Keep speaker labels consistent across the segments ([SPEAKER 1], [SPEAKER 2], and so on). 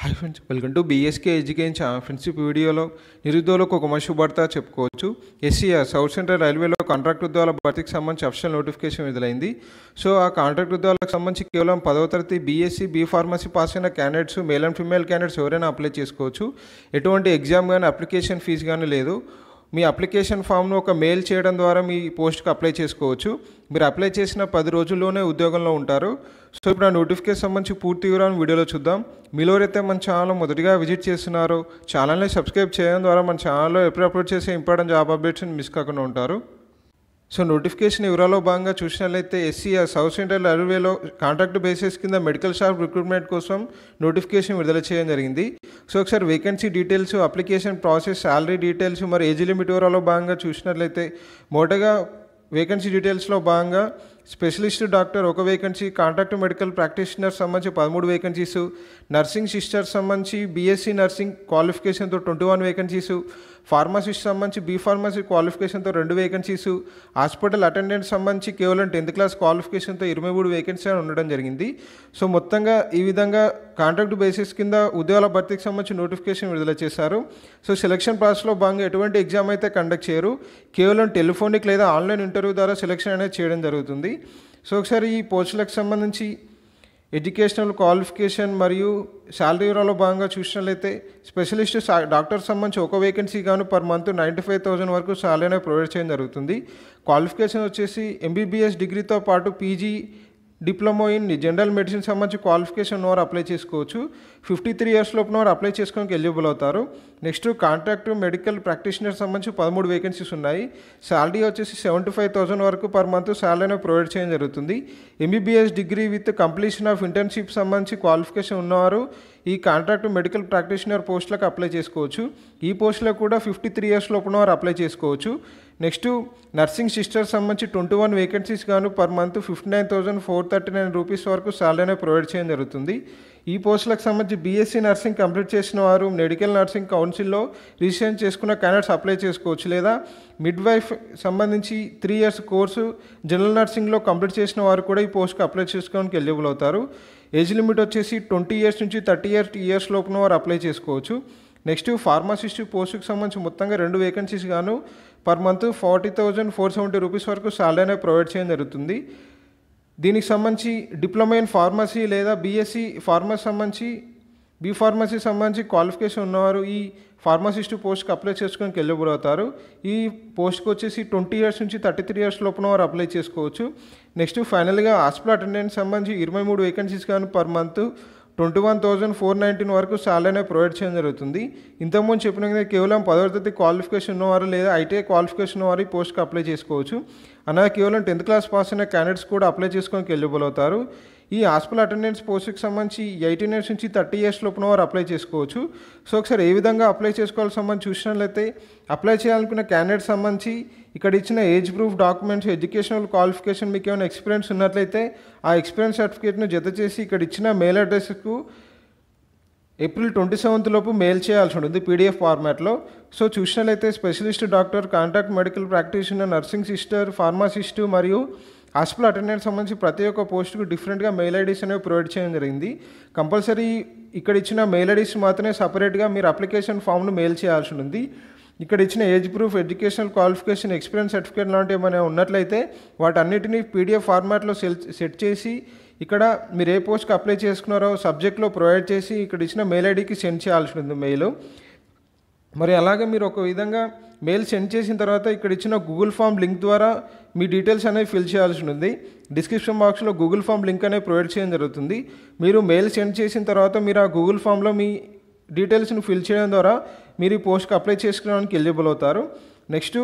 [SPEAKER 1] hi friends welcome to BSK education channel friendship వీడియోలో నిరుద్యోగులకు ఒక మంచి భర్త చెప్పుకోవచ్చు ఎస్సీఆర్ సౌత్ సెంట్రల్ రైల్వేలో కాంట్రాక్ట్ ఉద్యోగాల భర్తీకి సంబంధించి అఫిషియల్ నోటిఫికేషన్ విడుదలైంది సో ఆ కాంట్రాక్ట్ ఉద్యోగాలకు సంబంధించి కేవలం పదవ తరగతి బీఎస్సీ బీ ఫార్మసీ పాస్ అయిన candidates male and female candidates ఎవరైనా అప్లై చేసుకోవచ్చు ఎటువంటి ఎగ్జామ్ కానీ అప్లికేషన్ ఫీజు కానీ లేదు మీ అప్లికేషన్ ఫామ్ను ఒక మెయిల్ చేయడం ద్వారా మీ పోస్ట్కి అప్లై చేసుకోవచ్చు మీరు అప్లై చేసిన పది రోజుల్లోనే ఉద్యోగంలో ఉంటారు సో ఇప్పుడు ఆ నోటిఫికేషన్ సంబంధించి పూర్తి వివరాలను వీడియోలో చూద్దాం మీలో అయితే మన ఛానల్ మొదటిగా విజిట్ చేస్తున్నారో ఛానల్ని సబ్స్క్రైబ్ చేయడం ద్వారా మన ఛానల్లో ఎప్పుడు అప్లోడ్ చేసే ఇంపార్టెంట్ జాబ్ అప్డేట్స్ని మిస్ కాకుండా ఉంటారు సో నోటిఫికేషన్ వివరాల్లో భాగంగా చూసినట్లయితే ఎస్సీఆర్ సౌత్ సెంట్రల్ అరవేలో కాంట్రాక్ట్ బేసిస్ కింద మెడికల్ షాప్ రిక్రూట్మెంట్ కోసం నోటిఫికేషన్ విడుదల చేయడం జరిగింది సో ఒకసారి vacancy details application process salary details మరి ఏజ్ లిమిట్ వివరాల్లో భాగంగా చూసినట్లయితే మోటగా వేకెన్సీ డీటెయిల్స్లో భాగంగా స్పెషలిస్ట్ డాక్టర్ ఒక వేకెన్సీ కాంట్రాక్ట్ మెడికల్ ప్రాక్టీషనర్ సంబంధించి పదమూడు వేకెన్సీస్ నర్సింగ్ సిస్టర్ సంబంధించి బీఎస్సీ నర్సింగ్ క్వాలిఫికేషన్తో ట్వంటీ వన్ వేకెన్సీస్ ఫార్మసిస్ట్ సంబంధించి బీ ఫార్మసీ క్వాలిఫికేషన్తో రెండు వేకెన్సీస్ హాస్పిటల్ అటెండెంట్ సంబంధించి కేవలం టెన్త్ క్లాస్ క్వాలిఫికేషన్తో ఇరవై మూడు వేకెన్సీ ఉండడం జరిగింది సో మొత్తంగా ఈ విధంగా కాంట్రాక్ట్ బేసిస్ కింద ఉద్యోగాల భర్తీకి సంబంధించి నోటిఫికేషన్ విడుదల చేశారు సో సెలక్షన్ ప్రాసెస్లో భాగంగా ఎటువంటి ఎగ్జామ్ అయితే కండక్ట్ చేయరు కేవలం టెలిఫోనిక్ లేదా ఆన్లైన్ ఇంటర్వ్యూ ద్వారా సెలెక్షన్ అనేది చేయడం జరుగుతుంది సో ఒకసారి ఈ పోస్టులకు సంబంధించి ఎడ్యుకేషనల్ క్వాలిఫికేషన్ మరియు శాలరీ శాలరీలో భాగంగా చూసినట్లయితే స్పెషలిస్ట్ డాక్టర్ సంబంధించి ఒక వేకెన్సీ గాను per month ninety five thousand వరకు శాలరీ ప్రొవైడ్ చేయడం జరుగుతుంది క్వాలిఫికేషన్ వచ్చేసి ఎంబీబీఎస్ డిగ్రీతో పాటు PG diploma in general medicine సంబంధించి క్వాలిఫికేషన్ వారు అప్లై చేసుకోవచ్చు ఫిఫ్టీ త్రీ ఇయర్స్ లోపు వారు అప్లై చేసుకోవడానికి ఎలిజిబుల్ అవుతారు నెక్స్ట్ కాంట్రాక్ట్ మెడికల్ ప్రాక్టీషనర్ సంబంధించి పదమూడు వేకెన్సీస్ ఉన్నాయి శాలరీ వచ్చేసి సెవెంటీ ఫైవ్ థౌసండ్ వరకు పర్ మంత్ శాలరీని ప్రొవైడ్ చేయడం జరుగుతుంది MBBS degree with completion of internship సంబంధించి క్వాలిఫికేషన్ ఉన్నవారు ఈ కాంట్రాక్ట్ మెడికల్ ప్రాక్టీషనర్ పోస్టులకు అప్లై చేసుకోవచ్చు ఈ పోస్టులకు కూడా ఫిఫ్టీ త్రీ ఇయర్స్ లోపల వారు అప్లై చేసుకోవచ్చు నెక్స్ట్ నర్సింగ్ సిస్టర్ సంబంధించి ట్వంటీ వన్ వేకెన్సీస్ గాను per month fifty nine thousand four thirty nine rupees వరకు శాలరీ అనేది ప్రొవైడ్ చేయడం జరుగుతుంది ఈ పోస్టులకు సంబంధించి బీఎస్సీ e నర్సింగ్ కంప్లీట్ చేసిన వారు మెడికల్ నర్సింగ్ కౌన్సిల్లో రిజిస్ట్రేషన్ చేసుకున్న క్యాండిడేట్స్ అప్లై చేసుకోవచ్చు లేదా మిడ్ వైఫ్ సంబంధించి త్రీ ఇయర్స్ కోర్సు జనరల్ నర్సింగ్లో కంప్లీట్ చేసిన వారు కూడా ఈ పోస్ట్కి అప్లై చేసుకోవడానికి ఎలిజిబుల్ అవుతారు ఏజ్ లిమిట్ వచ్చేసి ట్వంటీ ఇయర్స్ నుంచి థర్టీ ఇయర్స్ ఇయర్స్ లోపున వారు అప్లై చేసుకోవచ్చు నెక్స్ట్ ఫార్మసిస్ట్ పోస్టుకు సంబంధించి మొత్తంగా రెండు వేకెన్సీస్ గాను per month forty thousand four seventy rupees వరకు శాలరీ అనేది ప్రొవైడ్ చేయడం జరుగుతుంది దీనికి సంబంధించి డిప్లొమా ఇన్ ఫార్మసీ లేదా బీఎస్సీ ఫార్మసీ సంబంధించి బీ ఫార్మసీ సంబంధించి క్వాలిఫికేషన్ ఉన్నవారు ఈ ఫార్మసిస్ట్ పోస్ట్కి అప్లై చేసుకొని వెళ్ళబోతారు ఈ పోస్ట్కి వచ్చేసి ట్వంటీ ఇయర్స్ నుంచి థర్టీ త్రీ ఇయర్స్ లోపల వారు అప్లై చేసుకోవచ్చు నెక్స్ట్ ఫైనల్గా హాస్పిటల్ అటెండెంట్ సంబంధించి ఇరవై మూడు వేకెన్సీస్ కానీ per month twenty one thousand four nineteen వరకు శాలరీ అనేది ప్రొవైడ్ చేయడం జరుగుతుంది ఇంతకుముందు చెప్పిన కదా కేవలం పదవ తరగతి క్వాలిఫికేషన్ ఉన్నవారు లేదా ఐటీఐ క్వాలిఫికేషన్ ఉన్నవారు ఈ పోస్ట్కి అప్లై చేసుకోవచ్చు అలాగే కేవలం టెన్త్ క్లాస్ పాస్ అయిన క్యాండిడేట్స్ కూడా అప్లై చేసుకొని ఎలిజిబుల్ అవుతారు ఈ హాస్పిటల్ అటెండెన్స్ పోస్ట్కి సంబంధించి ఎయిటీన్ ఇయర్స్ నుంచి థర్టీ ఇయర్స్ లోపల వారు అప్లై చేసుకోవచ్చు సో ఒకసారి ఏ విధంగా అప్లై చేసుకోవాలి సంబంధించి చూసినట్లయితే అప్లై చేయాలనుకున్న క్యాండిడేట్ సంబంధించి ఇక్కడ ఇచ్చిన age proof documents educational qualification మీకు ఏమైనా ఎక్స్పీరియన్స్ ఉన్నట్లయితే ఆ ఎక్స్పీరియన్స్ సర్టిఫికేట్ను జత చేసి ఇక్కడ ఇచ్చిన మెయిల్ అడ్రస్కు ఏప్రిల్ ట్వంటీ సెవెంత్ లోపు మెయిల్ చేయాల్సి ఉంటుంది పీడిఎఫ్ ఫార్మాట్లో సో చూసినట్లయితే specialist doctor contact medical practitioner nursing sister pharmacist మరియు హాస్పిటల్ అటెండెన్స్ సంబంధించి ప్రతి ఒక్క పోస్ట్కు డిఫరెంట్గా మెయిల్ ఐడీస్ అనేవి ప్రొవైడ్ చేయడం జరిగింది కంపల్సరీ ఇక్కడ ఇచ్చిన మెయిల్ ఐడీస్ మాత్రమే సపరేట్గా మీరు అప్లికేషన్ ఫామ్ను మెయిల్ చేయాల్సి ఉంది ఇక్కడ ఇచ్చిన age proof educational qualification experience certificate లాంటివి ఏమైనా ఉన్నట్లయితే వాటన్నిటిని పీడిఎఫ్ ఫార్మాట్లో సెల్ సెట్ చేసి ఇక్కడ మీరు ఏ పోస్ట్కి అప్లై చేసుకున్నారో సబ్జెక్ట్లో ప్రొవైడ్ చేసి ఇక్కడ ఇచ్చిన మెయిల్ ఐడికి సెండ్ చేయాల్సి ఉంది మెయిల్ మరి అలాగే మీరు ఒక విధంగా మెయిల్ సెండ్ చేసిన తర్వాత ఇక్కడ ఇచ్చిన గూగుల్ ఫామ్ లింక్ ద్వారా మీ డీటెయిల్స్ అనేవి ఫిల్ చేయాల్సి ఉంది డిస్క్రిప్షన్ బాక్స్లో గూగుల్ ఫామ్ లింక్ అనేది ప్రొవైడ్ చేయడం జరుగుతుంది మీరు మెయిల్ సెండ్ చేసిన తర్వాత మీరు ఆ గూగుల్ ఫామ్లో మీ డీటెయిల్స్ని ఫిల్ చేయడం ద్వారా మీరు ఈ పోస్ట్కి అప్లై చేసుకోవడానికి ఎలిజిబుల్ అవుతారు నెక్స్ట్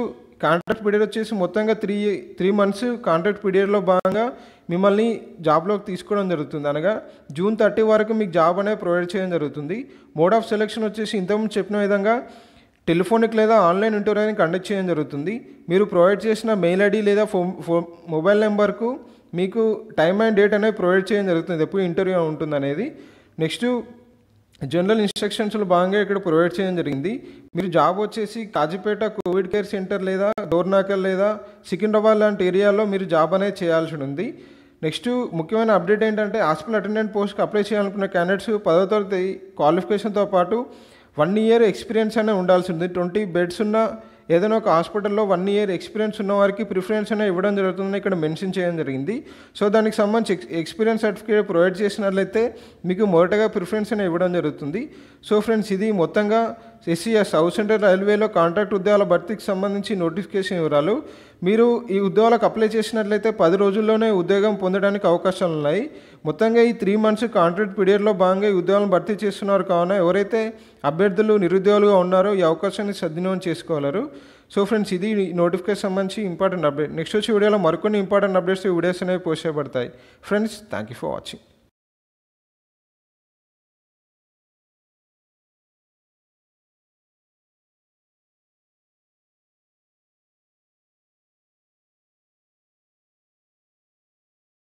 [SPEAKER 1] కాంట్రాక్ట్ పీరియడ్ వచ్చేసి మొత్తంగా త్రీ త్రీ మంత్స్ కాంట్రాక్ట్ పీరియడ్లో భాగంగా మిమ్మల్ని జాబ్లోకి తీసుకోవడం జరుగుతుంది అనగా జూన్ థర్టీ వరకు మీకు జాబ్ అనేది ప్రొవైడ్ చేయడం జరుగుతుంది మోడ్ ఆఫ్ సెలెక్షన్ వచ్చేసి ఇంతకుముందు చెప్పిన విధంగా టెలిఫోనిక్ లేదా ఆన్లైన్ ఇంటర్వ్యూని కండక్ట్ చేయడం జరుగుతుంది మీరు ప్రొవైడ్ చేసిన మెయిల్ ఐడి లేదా ఫోన్ ఫో మొబైల్ నెంబర్కు మీకు టైం అండ్ డేట్ అనేది ప్రొవైడ్ చేయడం జరుగుతుంది ఎప్పుడు ఇంటర్వ్యూ ఉంటుంది అనేది నెక్స్ట్ జనరల్ ఇన్స్ట్రక్షన్స్లో భాగంగా ఇక్కడ ప్రొవైడ్ చేయడం జరిగింది మీరు జాబ్ వచ్చేసి కాజీపేట కోవిడ్ కేర్ సెంటర్ లేదా డోర్నాకల్ లేదా సికింద్రాబాద్ లాంటి ఏరియాలో మీరు జాబ్ అనేది చేయాల్సి ఉంది నెక్స్ట్ ముఖ్యమైన అప్డేట్ ఏంటంటే హాస్పిటల్ అటెండెంట్ పోస్ట్కి అప్లై చేయాలనుకున్న క్యాండిడేట్స్ పదో తరగతి క్వాలిఫికేషన్తో పాటు వన్ ఇయర్ ఎక్స్పీరియన్స్ అనేది ఉండాల్సి ఉంది ట్వంటీ బెడ్స్ ఉన్న ఏదైనా ఒక హాస్పిటల్లో వన్ ఇయర్ ఎక్స్పీరియన్స్ ఉన్నవారికి ప్రిఫరెన్స్ అనేది ఇవ్వడం జరుగుతుందని ఇక్కడ మెన్షన్ చేయడం జరిగింది సో దానికి సంబంధించి ఎక్స్పీరియన్స్ సర్టిఫికేట్ ప్రొవైడ్ చేసినట్లయితే మీకు మొదటగా ప్రిఫరెన్స్ అనేది ఇవ్వడం జరుగుతుంది సో ఫ్రెండ్స్ ఇది మొత్తంగా ఎస్సీఎస్ హౌస్ అండ్ రైల్వేలో కాంట్రాక్ట్ ఉద్యోగాల భర్తీకి సంబంధించి నోటిఫికేషన్ వివరాలు మీరు ఈ ఉద్యోగాలకు అప్లై చేసినట్లయితే పది రోజుల్లోనే ఉద్యోగం పొందడానికి అవకాశాలు ఉన్నాయి మొత్తంగా ఈ త్రీ మంత్స్ కాంట్రాక్ట్ పీరియడ్లో భాగంగా ఈ ఉద్యోగాలను భర్తీ చేస్తున్నారు కావున ఎవరైతే అభ్యర్థులు నిరుద్యోగులుగా ఉన్నారో ఈ అవకాశాన్ని సద్వినియోగం చేసుకోగలరు సో ఫ్రెండ్స్ ఇది నోటిఫికేషన్ సంబంధించి ఇంపార్టెంట్ అప్డేట్ నెక్స్ట్ వచ్చే వీడియోలో మరికొన్ని ఇంపార్టెంట్ అప్డేట్స్ వీడియోస్ అనేవి పోస్ట్ చేయబడతాయి friends thank you for watching